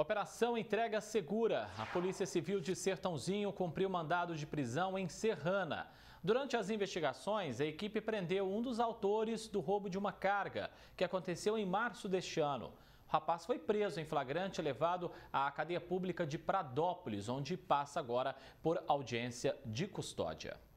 Operação Entrega Segura. A Polícia Civil de Sertãozinho cumpriu mandado de prisão em Serrana. Durante as investigações, a equipe prendeu um dos autores do roubo de uma carga, que aconteceu em março deste ano. O rapaz foi preso em flagrante e levado à cadeia pública de Pradópolis, onde passa agora por audiência de custódia.